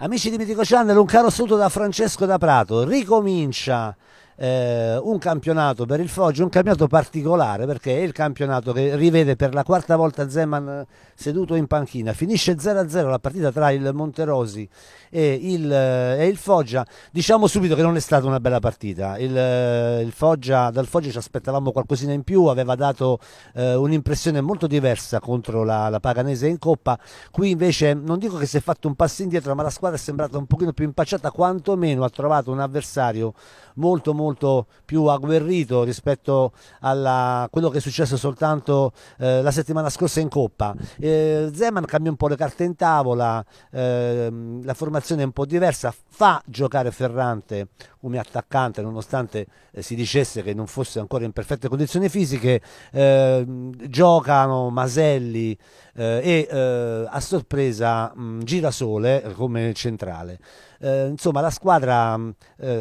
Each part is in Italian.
Amici di Mitico Channel, un caro saluto da Francesco da Prato. Ricomincia eh, un campionato per il Foggia, un campionato particolare perché è il campionato che rivede per la quarta volta Zeman eh, seduto in panchina. Finisce 0-0 la partita tra il Monterosi e il, eh, e il, Foggia. Diciamo subito che non è stata una bella partita. Il, eh, il Foggia, dal Foggia ci aspettavamo qualcosina in più, aveva dato un'impressione molto diversa contro la, la, Paganese in Coppa. Qui invece non dico che si è fatto un passo indietro, ma la squadra è sembrata un pochino più impacciata, quantomeno ha trovato un avversario molto molto molto più agguerrito rispetto a quello che è successo soltanto eh, la settimana scorsa in Coppa. Eh, Zeman cambia un po' le carte in tavola, eh, la formazione è un po' diversa, fa giocare Ferrante come attaccante, nonostante eh, si dicesse che non fosse ancora in perfette condizioni fisiche, eh, giocano Maselli eh, e eh, a sorpresa mh, mm, Girasole come centrale. Eh, insomma, la squadra mm,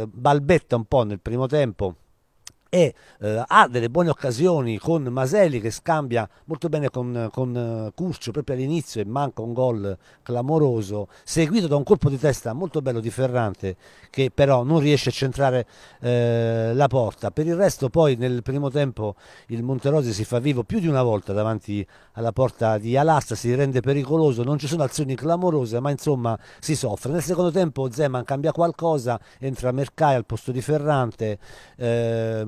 balbetta un po' nel primo tempo e eh, ha delle buone occasioni con Maselli che scambia molto bene con, con eh, Curcio proprio all'inizio e manca un gol clamoroso seguito da un colpo di testa molto bello di Ferrante che però non riesce a centrare eh, la porta per il resto poi nel primo tempo il Monterosi si fa vivo più di una volta davanti alla porta di Alasta si rende pericoloso non ci sono azioni clamorose ma insomma si soffre nel secondo tempo Zeman cambia qualcosa entra Mercai al posto di Ferrante eh,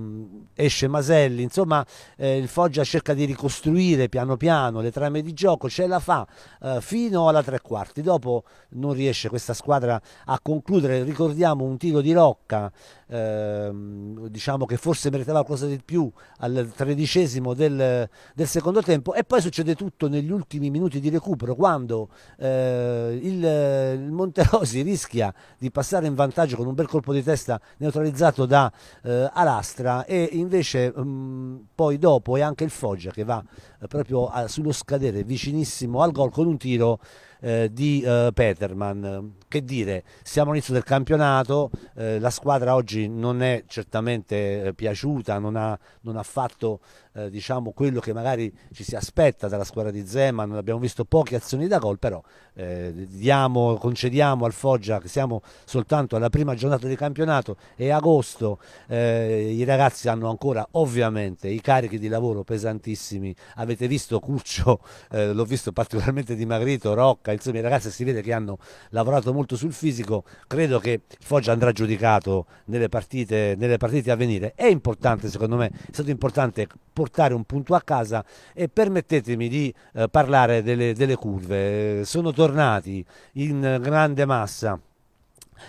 esce Maselli, insomma eh, il Foggia cerca di ricostruire piano piano le trame di gioco, ce la fa eh, fino alla tre quarti, dopo non riesce questa squadra a concludere, ricordiamo un tiro di Rocca, ehm, diciamo che forse meritava qualcosa di più al tredicesimo del, del, secondo tempo e poi succede tutto negli ultimi minuti di recupero quando eh, il, il Monterosi rischia di passare in vantaggio con un bel colpo di testa neutralizzato da eh, Alastra e invece mh, mm, poi dopo è anche il Foggia che va eh, proprio a, sullo scadere vicinissimo al gol con un tiro eh, di eh, Peterman. Che dire, siamo all'inizio del campionato, eh, la squadra oggi non è certamente eh, piaciuta, non ha, non ha fatto diciamo, quello che magari ci si aspetta dalla squadra di Zeman, abbiamo visto poche azioni da gol, però diamo, concediamo al Foggia che siamo soltanto alla prima giornata di campionato e agosto i ragazzi ragazzi hanno ancora ovviamente i carichi di lavoro pesantissimi. Avete visto Cuccio, eh, l'ho visto particolarmente dimagrito, Rocca, insomma i ragazzi si vede che hanno lavorato molto sul fisico. Credo che il Foggia andrà giudicato nelle partite, nelle partite a venire. È importante secondo me, è stato importante portare un punto a casa e permettetemi di eh, parlare delle, delle curve. Eh, sono tornati in grande massa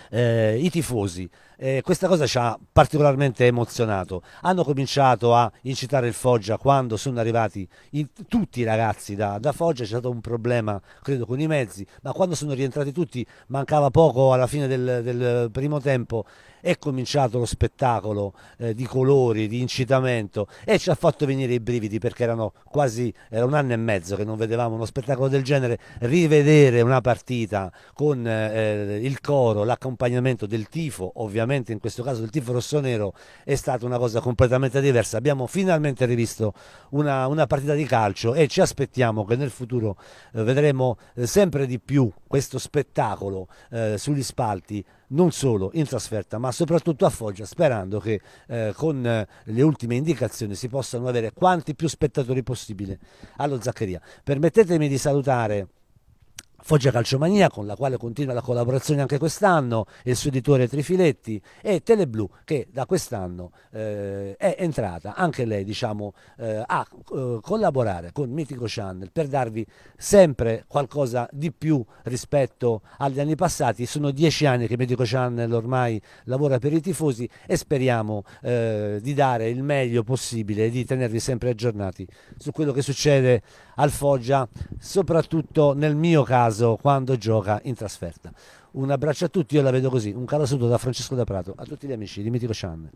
eh, i tifosi. Eh, questa cosa ci ha particolarmente emozionato. Hanno cominciato a incitare il Foggia quando sono arrivati in, tutti i ragazzi da, da Foggia, c'è stato un problema credo con i mezzi, ma quando sono rientrati tutti mancava poco alla fine del, del primo tempo è cominciato lo spettacolo eh, di colori, di incitamento e ci ha fatto venire i brividi perché erano quasi era un anno e mezzo che non vedevamo uno spettacolo del genere, rivedere una partita con eh, il coro, l'accompagnamento del tifo, ovviamente in questo caso del tifo rossonero è stata una cosa completamente diversa. Abbiamo finalmente rivisto una, una partita di calcio e ci aspettiamo che nel futuro eh, vedremo eh, sempre di più questo spettacolo eh, sugli spalti non solo in trasferta ma soprattutto a Foggia sperando che eh, con eh, le ultime indicazioni si possano avere quanti più spettatori possibile allo Zaccheria. Permettetemi di salutare Foggia Calciomania con la quale continua la collaborazione anche quest'anno, il suo editore Trifiletti e Teleblu che da quest'anno eh, è entrata anche lei diciamo, eh, a eh, collaborare con Mitico Channel per darvi sempre qualcosa di più rispetto agli anni passati. Sono dieci anni che Mitico Channel ormai lavora per i tifosi e speriamo eh, di dare il meglio possibile e di tenervi sempre aggiornati su quello che succede al Foggia, soprattutto nel mio caso caso quando gioca in trasferta. Un abbraccio a tutti, io la vedo così, un caro saluto da Francesco da Prato, a tutti gli amici di Mitico Channel.